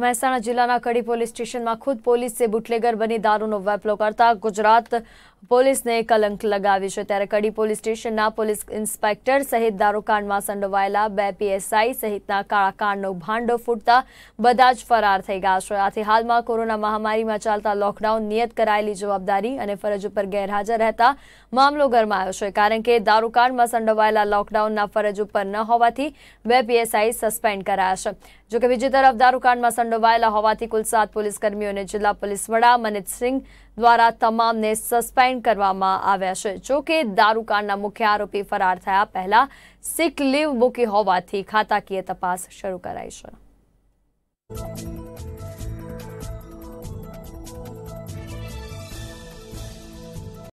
મહેસાણા જિલ્લાના કડી પોલીસ સ્ટેશનમાં ખુદ પોલીસે બુટલેગર બની દારૂનો વેપલો કરતા ગુજરાત પોલીસને કલંક લગાવ્યું છે ત્યારે કડી પોલીસ સ્ટેશનના પોલીસ ઇન્સ્પેક્ટર સહિત દારૂકાંડમાં સંડોવાયેલા બે પીએસઆઈ સહિતના કાળાકાંડનો ભાંડો ફૂટતા બધા જ ફરાર થઈ ગયા છે આથી હાલમાં કોરોના મહામારીમાં ચાલતા લોકડાઉન નિયત કરાયેલી જવાબદારી અને ફરજ ઉપર ગેરહાજર રહેતા મામલો ગરમાયો છે કારણ કે દારૂકાંડમાં સંડોવાયેલા લોકડાઉનના ફરજ ઉપર ન હોવાથી બે પીએસઆઈ સસ્પેન્ડ કરાયા છે જોકે બીજી તરફ દારૂકાંડમાં સંડોવાયેલા હોવાથી કુલ સાત પોલીસકર્મીઓને જિલ્લા પોલીસ વડા મનિતસિંહ દ્વારા તમામને સસ્પેન્ડ કરવામાં આવ્યા છે જોકે દારૂકાંડના મુખ્ય આરોપી ફરાર થયા પહેલા સિક લીવ મૂકી હોવાથી ખાતાકીય તપાસ શરૂ કરાઈ છે